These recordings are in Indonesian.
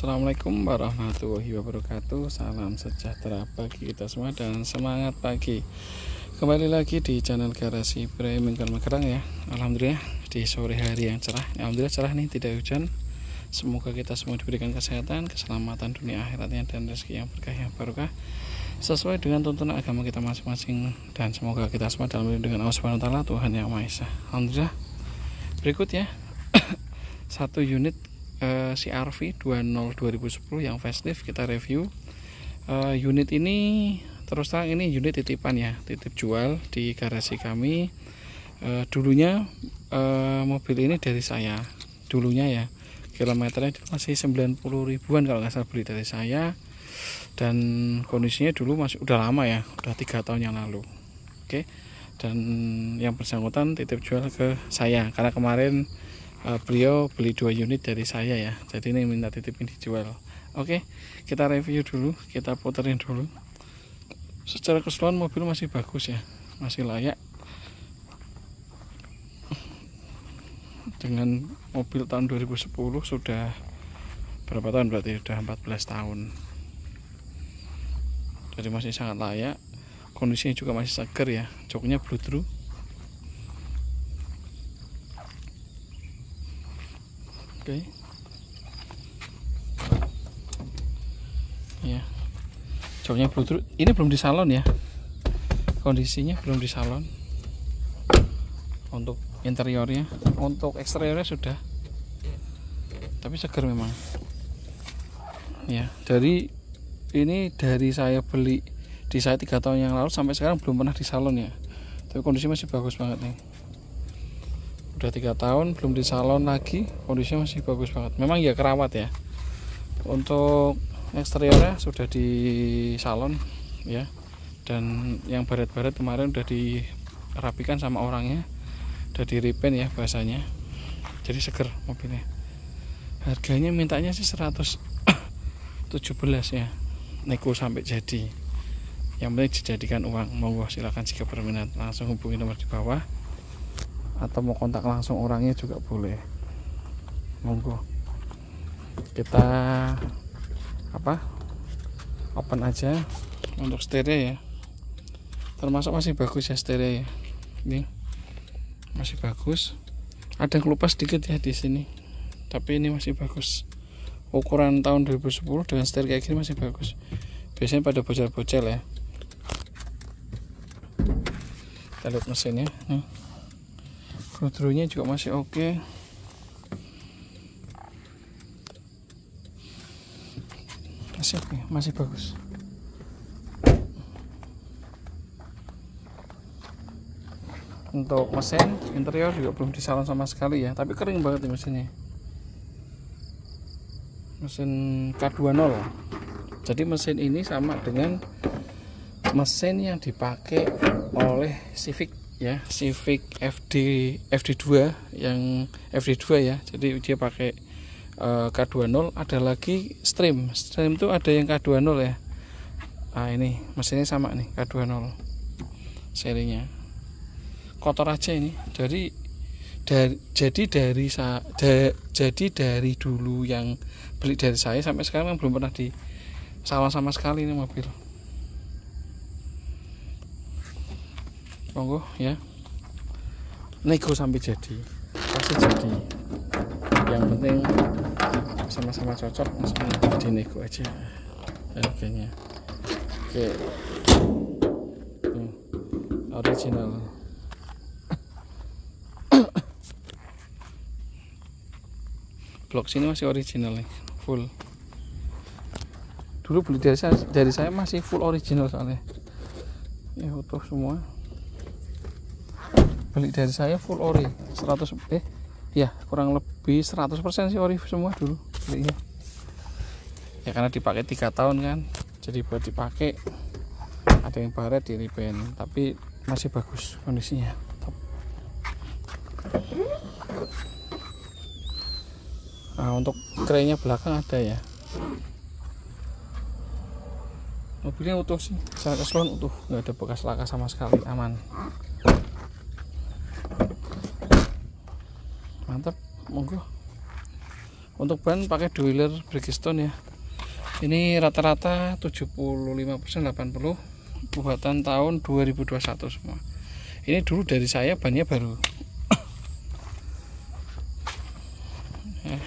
Assalamualaikum warahmatullahi wabarakatuh Salam sejahtera bagi kita semua dan semangat pagi Kembali lagi di channel Garasi Bray Menggerang ya Alhamdulillah di sore hari yang cerah Alhamdulillah cerah nih tidak hujan Semoga kita semua diberikan kesehatan, keselamatan dunia akhiratnya dan rezeki yang berkah yang barokah sesuai dengan tuntunan agama kita masing-masing dan semoga kita semua dalam lindungan Allah SWT Tuhan Yang Maha Esa. Alhamdulillah. Berikut ya satu unit CRV 20 2010 yang facelift kita review uh, unit ini terus terang ini unit titipan ya titip jual di garasi kami uh, dulunya uh, mobil ini dari saya dulunya ya kilometernya itu masih 90 ribuan kalau nggak salah beli dari saya dan kondisinya dulu masih udah lama ya udah tiga tahun yang lalu oke okay? dan yang bersangkutan titip jual ke saya karena kemarin uh, beliau beli dua unit dari saya ya jadi ini minta titipin dijual oke kita review dulu kita puterin dulu secara keseluruhan mobil masih bagus ya masih layak dengan mobil tahun 2010 sudah berapa tahun berarti sudah 14 tahun jadi masih sangat layak kondisinya juga masih seger ya joknya blue through okay. ya joknya bluetooth ini belum di salon ya kondisinya belum di salon untuk interiornya untuk eksteriornya sudah tapi seger memang ya dari ini dari saya beli di saya tiga tahun yang lalu sampai sekarang belum pernah di salon ya tapi kondisi masih bagus banget nih udah tiga tahun belum di salon lagi kondisinya masih bagus banget memang ya kerawat ya untuk eksteriornya sudah di salon ya dan yang barat-barat kemarin udah dirapikan sama orangnya udah di repaint ya bahasanya jadi seger mobilnya harganya mintanya sih 117 ya neko sampai jadi yang penting dijadikan uang monggo silahkan jika berminat langsung hubungi nomor di bawah atau mau kontak langsung orangnya juga boleh monggo kita apa open aja untuk stereo ya termasuk masih bagus ya stereo ya ini masih bagus ada yang kelupas sedikit ya di sini tapi ini masih bagus ukuran tahun 2010 dengan stereo kayak gini masih bagus biasanya pada bocel-bocel ya kita lihat mesinnya Kudrunya juga masih oke. Masih oke, masih bagus. Untuk mesin interior juga belum disalon sama sekali ya, tapi kering banget nih mesinnya. Mesin K20. Jadi mesin ini sama dengan mesin yang dipakai oleh Civic ya Civic FD FD2 ya, yang FD2 ya jadi dia pakai e, eh, K20 ada lagi stream stream itu ada yang K20 ya nah ini mesinnya sama nih K20 serinya kotor aja ini dari dari jadi dari sa, da, jadi dari dulu yang beli dari saya sampai sekarang belum pernah di sama sama sekali ini mobil monggo ya nego sampai jadi pasti jadi yang penting sama-sama cocok langsung nego aja harganya oke Tuh, original blok sini masih original nih full dulu beli dari saya, dari saya masih full original soalnya ya utuh semua beli dari saya full ori 100 eh ya kurang lebih 100% sih ori semua dulu belinya ya karena dipakai tiga tahun kan jadi buat dipakai ada yang baret di riben tapi masih bagus kondisinya top nah untuk kerennya belakang ada ya mobilnya utuh sih secara keseluruhan utuh nggak ada bekas laka sama sekali aman monggo untuk ban pakai dwiler Bridgestone ya ini rata-rata 75% 80 buatan tahun 2021 semua ini dulu dari saya bannya baru eh.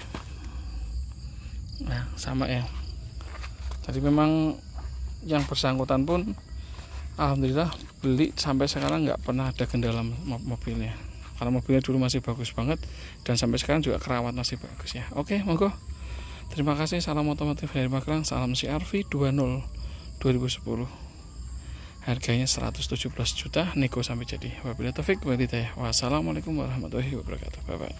nah sama ya jadi memang yang bersangkutan pun alhamdulillah beli sampai sekarang nggak pernah ada kendala mobilnya kalau mobilnya dulu masih bagus banget dan sampai sekarang juga kerawat masih bagus ya oke monggo terima kasih salam otomotif dari Magelang salam CRV 20 2010 harganya 117 juta nego sampai jadi wabillahi taufik wassalamualaikum warahmatullahi wabarakatuh bye bye